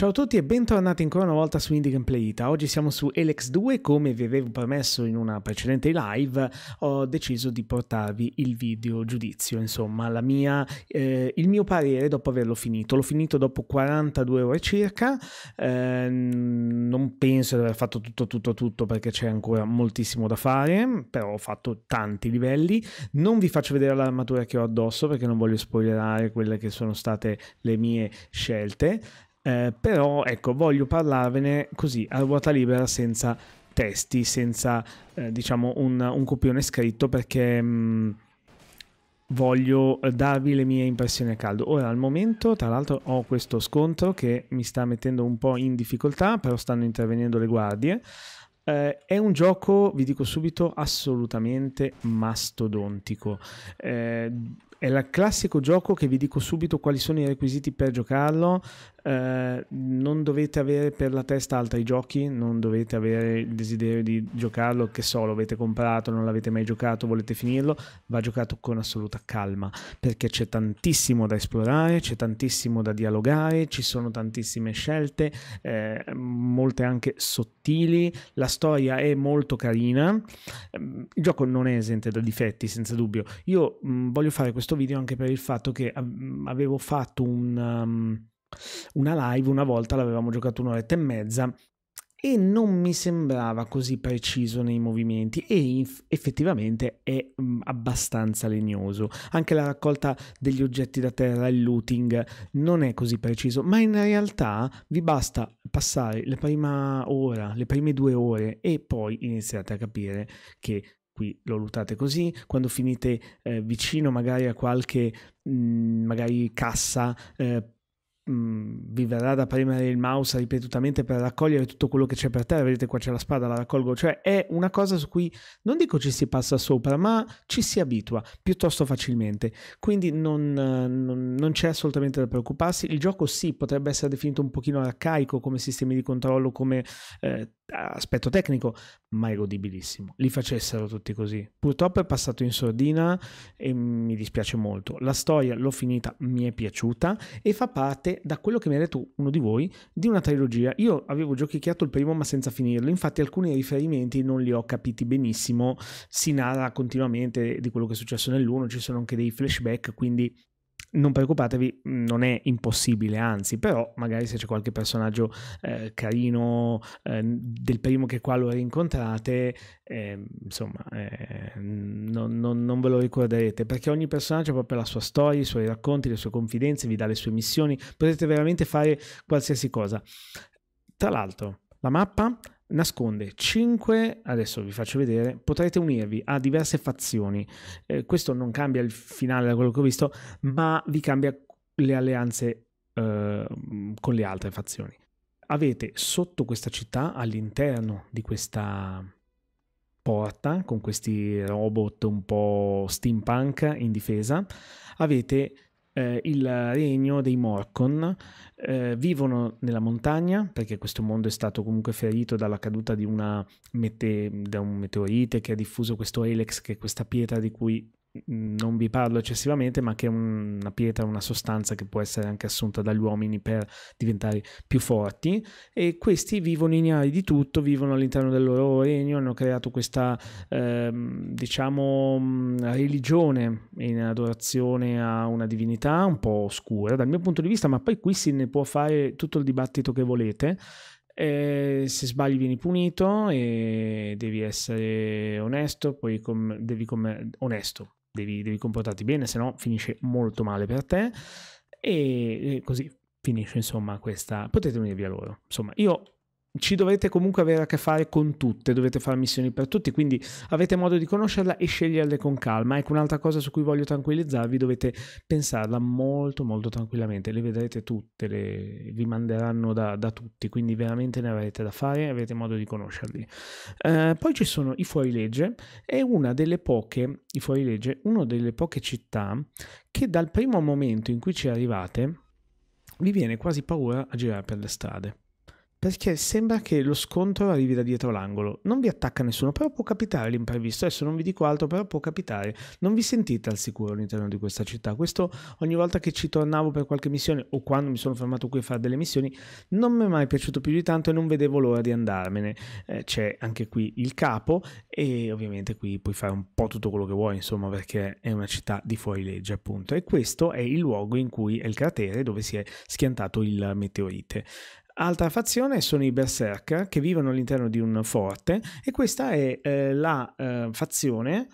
Ciao a tutti e bentornati ancora una volta su Indie Gameplay Ita. Oggi siamo su Elex 2, come vi avevo promesso in una precedente live, ho deciso di portarvi il video giudizio, insomma, mia, eh, il mio parere dopo averlo finito. L'ho finito dopo 42 ore circa, eh, non penso di aver fatto tutto tutto tutto perché c'è ancora moltissimo da fare, però ho fatto tanti livelli. Non vi faccio vedere l'armatura che ho addosso perché non voglio spoilerare quelle che sono state le mie scelte. Eh, però ecco, voglio parlarvene così a ruota libera senza testi, senza eh, diciamo un, un, copione scritto perché mh, mm, voglio darvi le mie impressioni a caldo. Ora al momento tra l'altro ho questo scontro che mi sta mettendo un po' in difficoltà, però stanno intervenendo le guardie. Eh, è un gioco, vi dico subito, assolutamente mastodontico. Eh, è il classico gioco che vi dico subito quali sono i requisiti per giocarlo eh, non dovete avere per la testa altri giochi, non dovete avere il desiderio di giocarlo, che so, lo avete comprato, non l'avete mai giocato, volete finirlo, va giocato con assoluta calma, perché c'è tantissimo da esplorare, c'è tantissimo da dialogare, ci sono tantissime scelte, eh, molte anche sottili, la storia è molto carina, ehm, il gioco non è esente da difetti, senza dubbio. Io mh, mm, voglio fare questo video anche per il fatto che mh, mm, avevo fatto un... Um, una live una volta l'avevamo giocato un'oretta e mezza e non mi sembrava così preciso nei movimenti e effettivamente è mm, abbastanza legnoso. Anche la raccolta degli oggetti da terra, il looting, non è così preciso, ma in realtà vi basta passare la prima ora, le prime due ore e poi iniziate a capire che qui lo luttate così, quando finite eh, vicino magari a qualche mh, mm, magari cassa eh, mh, vi verrà da premere il mouse ripetutamente per raccogliere tutto quello che c'è per terra. Vedete qua c'è la spada, la raccolgo. Cioè è una cosa su cui non dico ci si passa sopra, ma ci si abitua piuttosto facilmente. Quindi non, non, non c'è assolutamente da preoccuparsi. Il gioco sì, potrebbe essere definito un pochino arcaico come sistemi di controllo, come... Eh, aspetto tecnico, ma è godibilissimo. Li facessero tutti così. Purtroppo è passato in sordina e mi dispiace molto. La storia l'ho finita, mi è piaciuta e fa parte, da quello che mi hai detto uno di voi, di una trilogia. Io avevo giochicchiato il primo ma senza finirlo, infatti alcuni riferimenti non li ho capiti benissimo, si narra continuamente di quello che è successo nell'uno, ci sono anche dei flashback, quindi non preoccupatevi, non è impossibile, anzi, però magari se c'è qualche personaggio eh, carino eh, del primo che qua lo rincontrate, ehm, eh, insomma, non, non, non, ve lo ricorderete, perché ogni personaggio ha proprio la sua storia, i suoi racconti, le sue confidenze, vi dà le sue missioni, potete veramente fare qualsiasi cosa. Tra l'altro, la mappa nasconde 5, adesso vi faccio vedere, potrete unirvi a diverse fazioni. Eh, questo non cambia il finale da quello che ho visto, ma vi cambia le alleanze eh, con le altre fazioni. Avete sotto questa città, all'interno di questa porta, con questi robot un po' steampunk in difesa, avete eh, il regno dei Morcon, eh, vivono nella montagna perché questo mondo è stato comunque ferito dalla caduta di una mete- da un meteorite che ha diffuso questo elex, che è questa pietra di cui non vi parlo eccessivamente, ma che è una pietra, una sostanza che può essere anche assunta dagli uomini per diventare più forti. E questi vivono ignari di tutto, vivono all'interno del loro regno, hanno creato questa, eh, diciamo, mm, religione in adorazione a una divinità un po' oscura dal mio punto di vista, ma poi qui si ne può fare tutto il dibattito che volete. Eh, se sbagli vieni punito e devi essere onesto, poi com- devi com- onesto, devi, devi comportarti bene, se no finisce molto male per te e così finisce insomma questa potete venire via loro insomma io ci dovrete comunque avere a che fare con tutte, dovete fare missioni per tutti, quindi avete modo di conoscerla e sceglierle con calma. Ecco un'altra cosa su cui voglio tranquillizzarvi, dovete pensarla molto molto tranquillamente, le vedrete tutte, le, vi manderanno da, da tutti, quindi veramente ne avrete da fare e avete modo di conoscerli. Eh, poi ci sono i fuorilegge, è una delle poche, i fuorilegge, una delle poche città che dal primo momento in cui ci arrivate vi viene quasi paura a girare per le strade perché sembra che lo scontro arrivi da dietro l'angolo. Non vi attacca nessuno, però può capitare l'imprevisto. Adesso non vi dico altro, però può capitare. Non vi sentite al sicuro all'interno di questa città. Questo ogni volta che ci tornavo per qualche missione o quando mi sono fermato qui a fare delle missioni, non mi è mai piaciuto più di tanto e non vedevo l'ora di andarmene. Eh, c'è anche qui il capo e ovviamente qui puoi fare un po' tutto quello che vuoi, insomma, perché è una città di fuorilegge, appunto. E questo è il luogo in cui è il cratere dove si è schiantato il meteorite. Altra fazione sono i berserker che vivono all'interno di un forte e questa è eh, la eh, fazione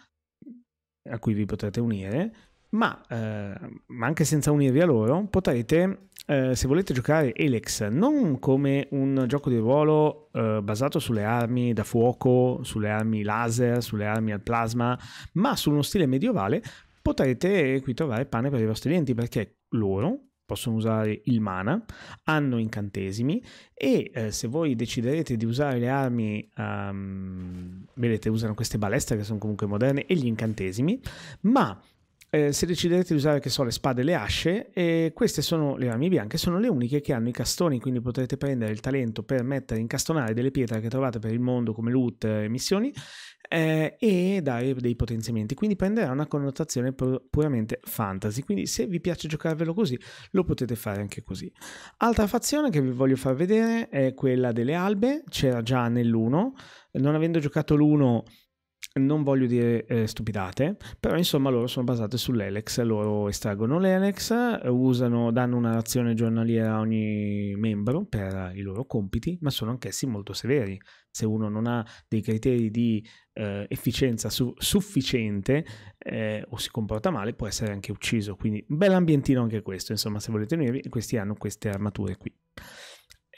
a cui vi potrete unire, ma, eh, ma anche senza unirvi a loro potrete, eh, se volete giocare Elex, non come un gioco di ruolo eh, basato sulle armi da fuoco, sulle armi laser, sulle armi al plasma, ma su uno stile medievale, potrete qui trovare pane per i vostri denti perché loro possono usare il mana, hanno incantesimi e eh, se voi deciderete di usare le armi, um, vedete usano queste balestre che sono comunque moderne e gli incantesimi, ma eh, se deciderete di usare che so le spade e le asce, eh, queste sono le armi bianche, sono le uniche che hanno i castoni, quindi potrete prendere il talento per mettere, incastonare delle pietre che trovate per il mondo come loot e missioni eh, e dare dei potenziamenti, quindi prenderà una connotazione pur puramente fantasy, quindi se vi piace giocarvelo così lo potete fare anche così. Altra fazione che vi voglio far vedere è quella delle albe, c'era già nell'1, non avendo giocato l'1 non voglio dire eh, stupidate, però insomma loro sono basate sull'Elex, loro estraggono l'Elex, usano, danno razione giornaliera a ogni membro per i loro compiti, ma sono anch'essi molto severi. Se uno non ha dei criteri di eh, efficienza su- sufficiente eh, o si comporta male, può essere anche ucciso. Quindi bell'ambientino anche questo, insomma, se volete unirvi, questi hanno queste armature qui.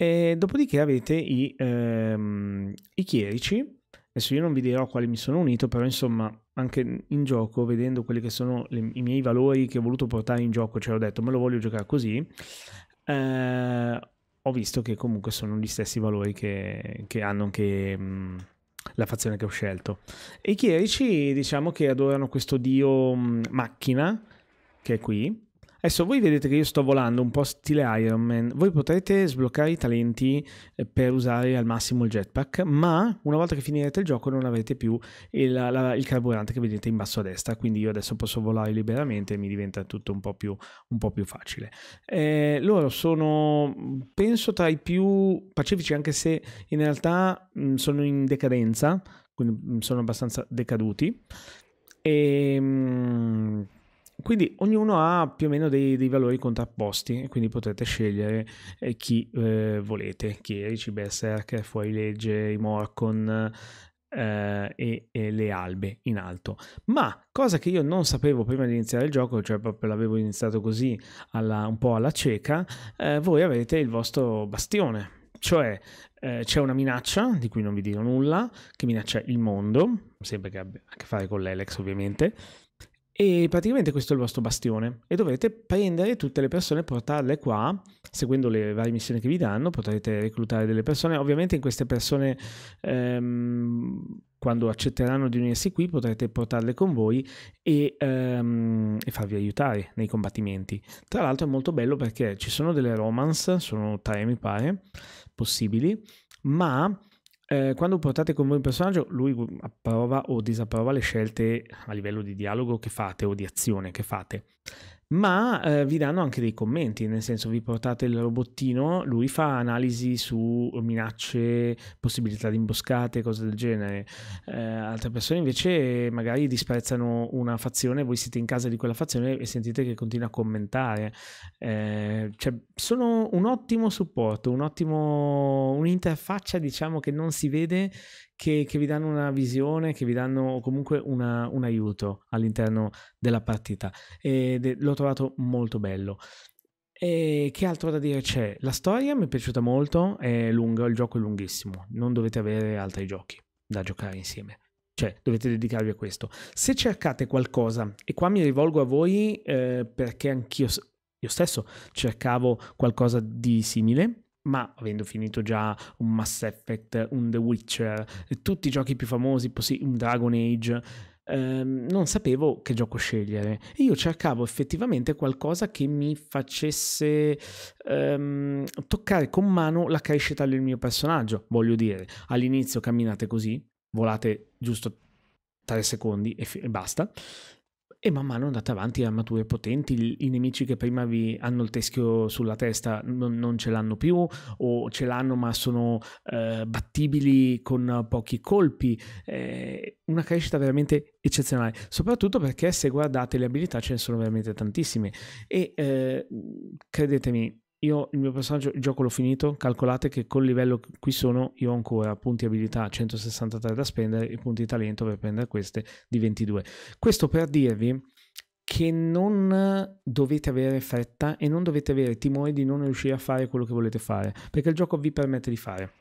E dopodiché avete i, ehm, i chierici Adesso io non vi dirò a quali mi sono unito, però insomma anche in gioco, vedendo quelli che sono le, i miei valori che ho voluto portare in gioco, cioè ho detto me lo voglio giocare così, eh, ho visto che comunque sono gli stessi valori che, che hanno anche mh, la fazione che ho scelto. E i chierici diciamo che adorano questo dio mh, macchina, che è qui, Adesso voi vedete che io sto volando un po' stile Iron Man, voi potrete sbloccare i talenti eh, per usare al massimo il jetpack, ma una volta che finirete il gioco non avrete più il, la, il carburante che vedete in basso a destra, quindi io adesso posso volare liberamente e mi diventa tutto un po' più, un po più facile. Eh, loro sono, penso, tra i più pacifici, anche se in realtà mh, mm, sono in decadenza, quindi mh, mm, sono abbastanza decaduti. E... Ehm, mh, quindi ognuno ha più o meno dei, dei valori contrapposti, quindi potete scegliere eh, chi eh, volete, chierici, berserker, Fuorilegge, i morcon eh, e, e, le albe in alto. Ma cosa che io non sapevo prima di iniziare il gioco, cioè proprio l'avevo iniziato così alla, un po' alla cieca, eh, voi avete il vostro bastione. Cioè eh, c'è una minaccia di cui non vi dico nulla, che minaccia il mondo, sempre che abbia a che fare con l'Elex ovviamente, e praticamente questo è il vostro bastione e dovrete prendere tutte le persone e portarle qua, seguendo le varie missioni che vi danno, potrete reclutare delle persone. Ovviamente in queste persone, ehm, quando accetteranno di unirsi qui, potrete portarle con voi e, ehm, e farvi aiutare nei combattimenti. Tra l'altro è molto bello perché ci sono delle romance, sono tre mi pare, possibili, ma eh, quando portate con voi un personaggio, lui uh, approva o disapprova le scelte a livello di dialogo che fate o di azione che fate ma eh, vi danno anche dei commenti, nel senso vi portate il robottino, lui fa analisi su minacce, possibilità di imboscate, cose del genere. Eh, altre persone invece eh, magari disprezzano una fazione, voi siete in casa di quella fazione e sentite che continua a commentare. Eh, cioè, sono un ottimo supporto, un ottimo, un'interfaccia diciamo che non si vede, che, che vi danno una visione, che vi danno comunque una, un aiuto all'interno della partita. Ed l'ho trovato molto bello. E che altro da dire c'è? La storia mi è piaciuta molto, è lunga, il gioco è lunghissimo, non dovete avere altri giochi da giocare insieme. Cioè, dovete dedicarvi a questo. Se cercate qualcosa, e qua mi rivolgo a voi eh, perché anch'io io stesso cercavo qualcosa di simile, ma avendo finito già un Mass Effect, un The Witcher, tutti i giochi più famosi, un Dragon Age, ehm, non sapevo che gioco scegliere e io cercavo effettivamente qualcosa che mi facesse ehm, toccare con mano la crescita del mio personaggio. Voglio dire, all'inizio camminate così, volate giusto 3 secondi e, f- e basta e man mano andate avanti armature potenti, i nemici che prima vi hanno il teschio sulla testa non, non ce l'hanno più o ce l'hanno ma sono eh, battibili con pochi colpi, eh, una crescita veramente eccezionale, soprattutto perché se guardate le abilità ce ne sono veramente tantissime e eh, credetemi io il mio personaggio, il gioco l'ho finito, calcolate che col livello qui sono io ho ancora punti abilità 163 da spendere e punti talento per prendere queste di 22. Questo per dirvi che non dovete avere fretta e non dovete avere timore di non riuscire a fare quello che volete fare, perché il gioco vi permette di fare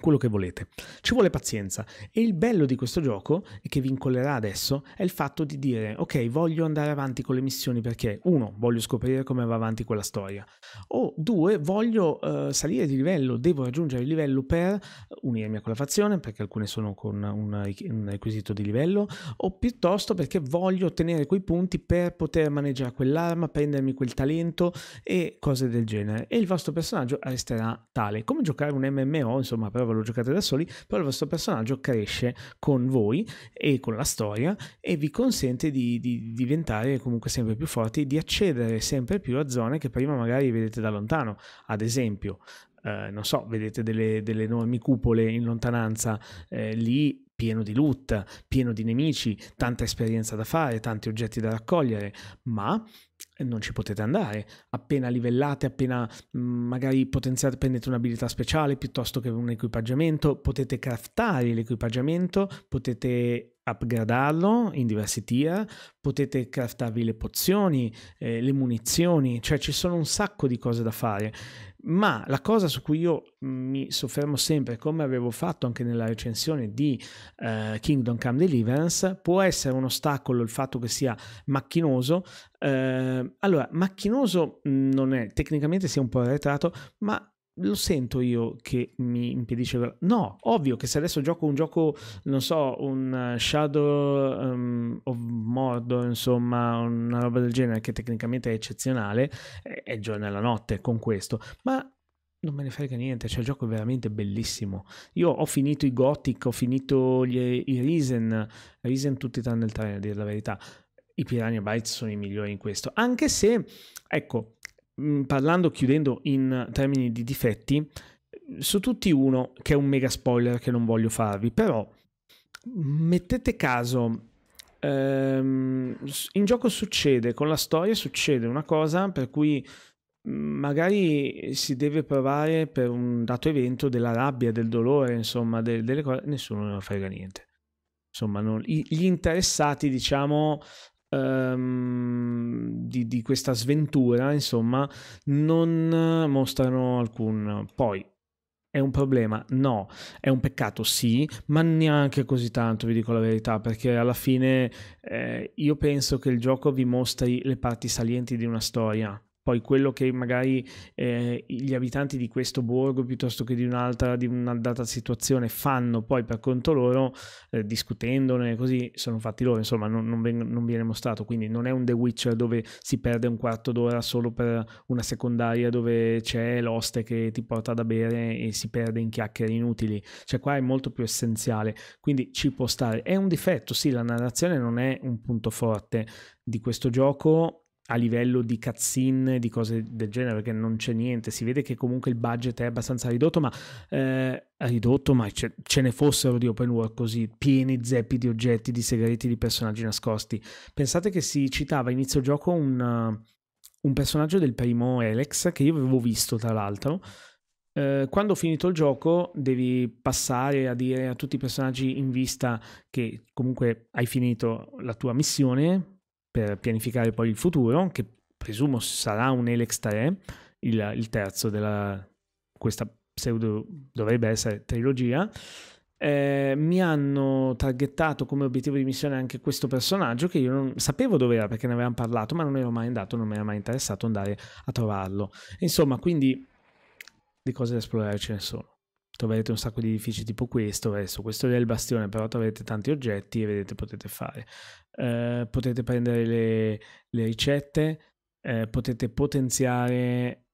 quello che volete. Ci vuole pazienza e il bello di questo gioco, e che vi incollerà adesso, è il fatto di dire ok, voglio andare avanti con le missioni perché uno, voglio scoprire come va avanti quella storia, o due, voglio uh, salire di livello, devo raggiungere il livello per unirmi a quella fazione, perché alcune sono con un, un requisito di livello, o piuttosto perché voglio ottenere quei punti per poter maneggiare quell'arma, prendermi quel talento e cose del genere. E il vostro personaggio resterà tale. Come giocare un MMO, insomma, prima, però ve lo giocate da soli, però il vostro personaggio cresce con voi e con la storia e vi consente di, di diventare comunque sempre più forti, e di accedere sempre più a zone che prima magari vedete da lontano. Ad esempio, eh, non so, vedete delle, delle, enormi cupole in lontananza, eh, lì pieno di loot, pieno di nemici, tanta esperienza da fare, tanti oggetti da raccogliere, ma non ci potete andare. Appena livellate, appena mm, magari potenziate, prendete un'abilità speciale piuttosto che un equipaggiamento, potete craftare l'equipaggiamento, potete upgradarlo in diversi tier, potete craftarvi le pozioni, eh, le munizioni, cioè ci sono un sacco di cose da fare. Ma la cosa su cui io mm, mi soffermo sempre, come avevo fatto anche nella recensione di eh, Kingdom Come Deliverance, può essere un ostacolo il fatto che sia macchinoso. Eh, allora, macchinoso mm, non è, tecnicamente sia un po' arretrato, ma lo sento io che mi impedisce. No, ovvio che se adesso gioco un gioco, non so, un eh, Shadow um, of Mordor, insomma, una roba del genere che tecnicamente è eccezionale, è giorno e la notte con questo, ma non me ne frega niente, cioè il gioco è veramente bellissimo. Io ho finito i Gothic, ho finito gli, i Risen, Risen tutti tranne il 3, a dire la verità. I Piranha Bytes sono i migliori in questo, anche se, ecco, Mm, parlando, chiudendo in termini di difetti, su tutti uno che è un mega spoiler che non voglio farvi, però mettete caso, ehm, in gioco succede, con la storia succede una cosa per cui mm, magari si deve provare per un dato evento della rabbia, del dolore, insomma, de delle cose, nessuno ne frega niente. Insomma, non, gli interessati, diciamo, um, di, di questa sventura, insomma, non mostrano alcun. Poi è un problema? No. È un peccato? Sì, ma neanche così tanto, vi dico la verità, perché alla fine eh, io penso che il gioco vi mostri le parti salienti di una storia poi quello che magari eh, gli abitanti di questo borgo piuttosto che di un'altra, di una data situazione fanno poi per conto loro, eh, discutendone così, sono fatti loro, insomma non, non, veng- non viene mostrato, quindi non è un The Witcher dove si perde un quarto d'ora solo per una secondaria dove c'è l'oste che ti porta da bere e si perde in chiacchiere inutili, cioè qua è molto più essenziale, quindi ci può stare. È un difetto, sì, la narrazione non è un punto forte di questo gioco, a livello di cutscene, di cose del genere, perché non c'è niente. Si vede che comunque il budget è abbastanza ridotto, ma, eh, ridotto, ma ce, ce, ne fossero di open world così, pieni zeppi di oggetti, di segreti, di personaggi nascosti. Pensate che si citava inizio gioco un, un personaggio del primo Alex, che io avevo visto tra l'altro, eh, quando ho finito il gioco devi passare a dire a tutti i personaggi in vista che comunque hai finito la tua missione, per pianificare poi il futuro, che presumo sarà un Elex 3, il, il terzo della questa pseudo dovrebbe essere trilogia. Eh, mi hanno targettato come obiettivo di missione anche questo personaggio che io non sapevo dove era perché ne avevamo parlato, ma non ero mai andato, non mi era mai interessato andare a trovarlo. Insomma, quindi di cose da esplorare ce ne sono troverete un sacco di edifici tipo questo, adesso questo è il bastione, però troverete tanti oggetti e vedete potete fare. Eh, potete prendere le, le ricette, eh, potete potenziare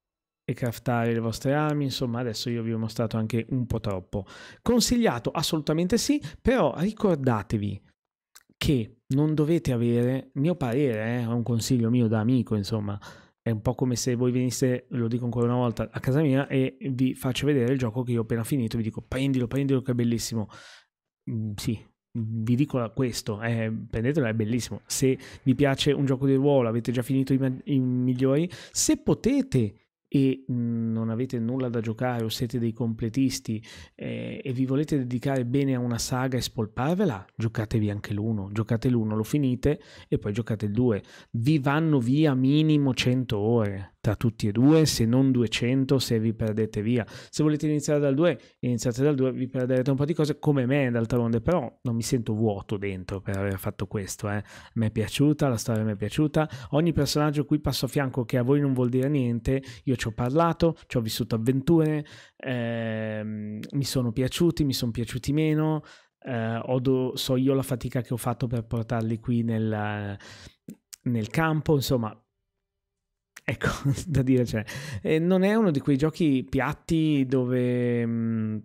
e craftare le vostre armi, insomma adesso io vi ho mostrato anche un po' troppo. Consigliato assolutamente sì, però ricordatevi che non dovete avere, mio parere, eh, è eh, un consiglio mio da amico, insomma, è un po' come se voi veniste, lo dico ancora una volta, a casa mia e vi faccio vedere il gioco che io ho appena finito, vi dico prendilo, prendilo che è bellissimo. Mm, sì, vi dico questo, eh, prendetelo, è bellissimo. Se vi piace un gioco di ruolo, avete già finito i, i migliori, se potete e non avete nulla da giocare o siete dei completisti eh, e vi volete dedicare bene a una saga e spolparvela, giocatevi anche l'uno, giocate l'uno, lo finite e poi giocate il due. Vi vanno via minimo 100 ore tra tutti e due, se non 200 se vi perdete via. Se volete iniziare dal 2, iniziate dal 2, vi perderete un po' di cose come me d'altronde, però non mi sento vuoto dentro per aver fatto questo, eh. mi è piaciuta, la storia mi è piaciuta, ogni personaggio qui passo a fianco che a voi non vuol dire niente, io ci ho parlato, ci ho vissuto avventure, ehm, mi sono piaciuti, mi sono piaciuti meno, eh, so io la fatica che ho fatto per portarli qui nel, nel campo, insomma ecco, da dire cioè, eh, non è uno di quei giochi piatti dove, mh, mm,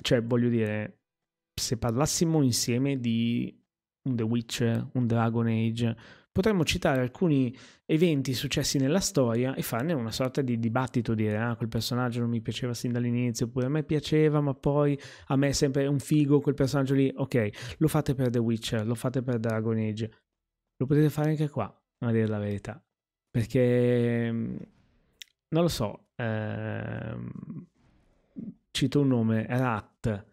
cioè, voglio dire, se parlassimo insieme di un The Witch, un Dragon Age, potremmo citare alcuni eventi successi nella storia e farne una sorta di dibattito, dire ah quel personaggio non mi piaceva sin dall'inizio, oppure a me piaceva ma poi a me è sempre un figo quel personaggio lì, ok, lo fate per The Witcher, lo fate per Dragon Age, lo potete fare anche qua, a dire la verità perché mm, non lo so, ehm, cito un nome, Rat.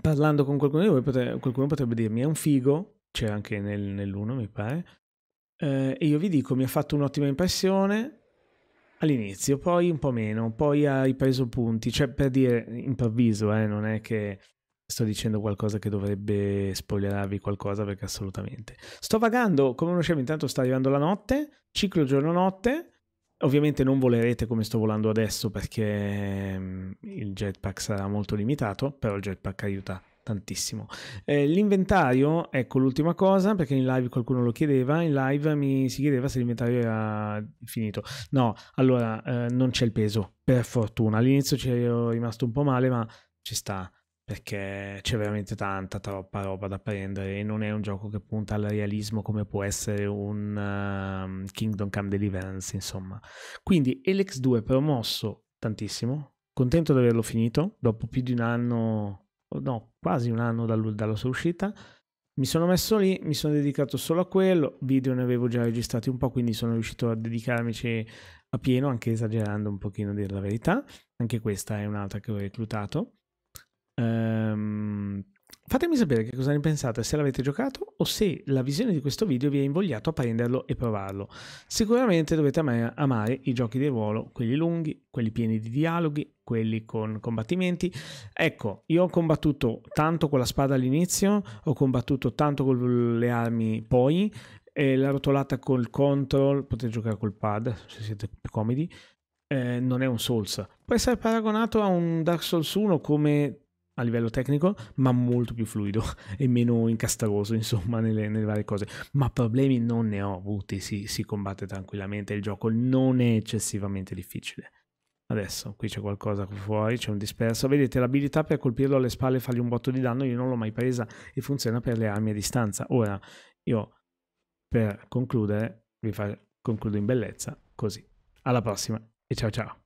Parlando con qualcuno di voi, potrebbe, qualcuno potrebbe dirmi è un figo, c'è anche nel, nell'uno mi pare, eh, e io vi dico mi ha fatto un'ottima impressione all'inizio, poi un po' meno, poi hai preso punti, cioè per dire improvviso, eh, non è che sto dicendo qualcosa che dovrebbe spoilerarvi qualcosa perché assolutamente. Sto vagando come uno scemo, intanto sta arrivando la notte, ciclo giorno-notte. Ovviamente non volerete come sto volando adesso perché mm, il jetpack sarà molto limitato, però il jetpack aiuta tantissimo. Eh, l'inventario, ecco l'ultima cosa, perché in live qualcuno lo chiedeva, in live mi si chiedeva se l'inventario era finito. No, allora eh, non c'è il peso, per fortuna. All'inizio ci ero rimasto un po' male, ma ci sta perché c'è veramente tanta troppa roba da prendere e non è un gioco che punta al realismo come può essere un uh, Kingdom Come Deliverance, insomma. Quindi Elex 2 promosso tantissimo, contento di averlo finito, dopo più di un anno, no, quasi un anno dalla sua uscita. Mi sono messo lì, mi sono dedicato solo a quello, video ne avevo già registrati un po', quindi sono riuscito a dedicarmici a pieno, anche esagerando un pochino a dire la verità. Anche questa è un'altra che ho reclutato. Ehm, fatemi sapere che cosa ne pensate, se l'avete giocato o se la visione di questo video vi ha invogliato a prenderlo e provarlo. Sicuramente dovete amare, i giochi di ruolo, quelli lunghi, quelli pieni di dialoghi, quelli con combattimenti. Ecco, io ho combattuto tanto con la spada all'inizio, ho combattuto tanto con le armi poi, e la rotolata col control, potete giocare col pad se siete più comodi, eh, non è un Souls. Può essere paragonato a un Dark Souls 1 come a livello tecnico, ma molto più fluido e meno incastroso, insomma, nelle, nelle varie cose. Ma problemi non ne ho avuti, si, si combatte tranquillamente, il gioco non è eccessivamente difficile. Adesso qui c'è qualcosa fuori, c'è un disperso. Vedete, l'abilità per colpirlo alle spalle e fargli un botto di danno io non l'ho mai presa e funziona per le armi a distanza. Ora, io per concludere, vi fa, concludo in bellezza, così. Alla prossima e ciao ciao.